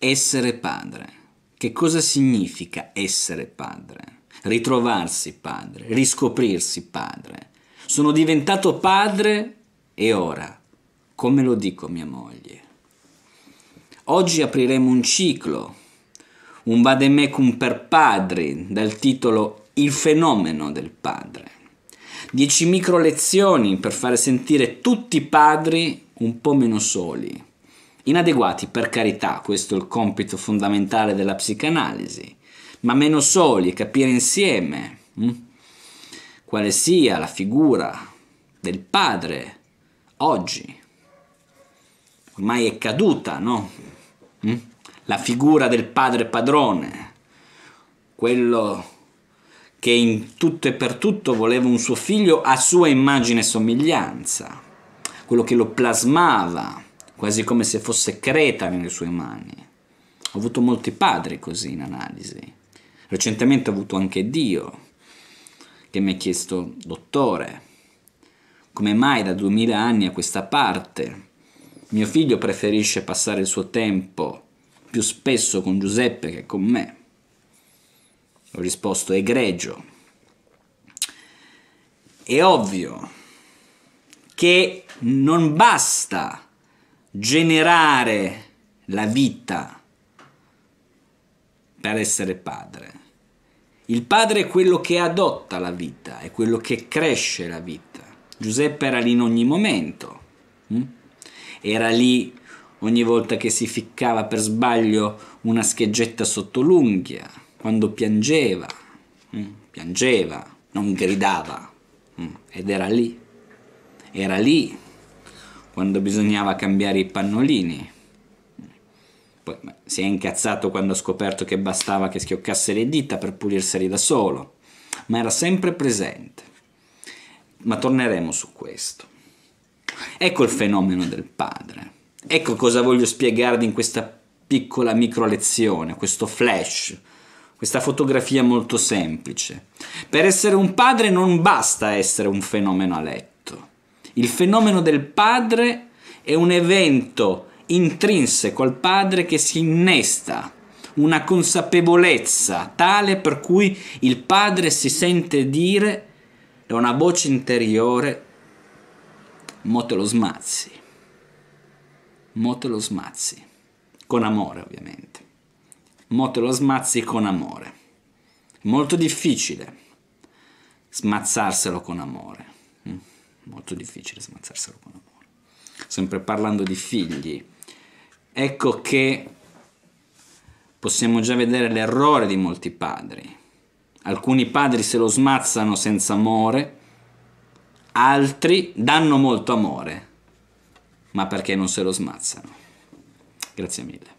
Essere padre. Che cosa significa essere padre? Ritrovarsi padre, riscoprirsi padre. Sono diventato padre e ora, come lo dico mia moglie? Oggi apriremo un ciclo, un vademecum per padri, dal titolo Il fenomeno del padre. Dieci micro lezioni per fare sentire tutti i padri un po' meno soli Inadeguati, per carità, questo è il compito fondamentale della psicanalisi, ma meno soli, capire insieme hm, quale sia la figura del padre oggi. Ormai è caduta, no? Hm? La figura del padre padrone, quello che in tutto e per tutto voleva un suo figlio a sua immagine e somiglianza, quello che lo plasmava quasi come se fosse creta nelle sue mani. Ho avuto molti padri così in analisi. Recentemente ho avuto anche Dio, che mi ha chiesto, dottore, come mai da duemila anni a questa parte mio figlio preferisce passare il suo tempo più spesso con Giuseppe che con me? Ho risposto, egregio. È ovvio che non basta generare la vita per essere padre. Il padre è quello che adotta la vita, è quello che cresce la vita. Giuseppe era lì in ogni momento, mm? era lì ogni volta che si ficcava per sbaglio una scheggetta sotto l'unghia, quando piangeva, mm? piangeva, non gridava mm? ed era lì, era lì quando bisognava cambiare i pannolini. Poi si è incazzato quando ha scoperto che bastava che schioccasse le dita per pulirseli da solo, ma era sempre presente. Ma torneremo su questo. Ecco il fenomeno del padre. Ecco cosa voglio spiegarvi in questa piccola micro lezione, questo flash, questa fotografia molto semplice. Per essere un padre non basta essere un fenomeno a letto il fenomeno del padre è un evento intrinseco al padre che si innesta, una consapevolezza tale per cui il padre si sente dire da una voce interiore, mo te lo smazzi, mo te lo smazzi, con amore ovviamente, mo te lo smazzi con amore. Molto difficile smazzarselo con amore molto difficile smazzarselo con amore. Sempre parlando di figli, ecco che possiamo già vedere l'errore di molti padri. Alcuni padri se lo smazzano senza amore, altri danno molto amore, ma perché non se lo smazzano. Grazie mille.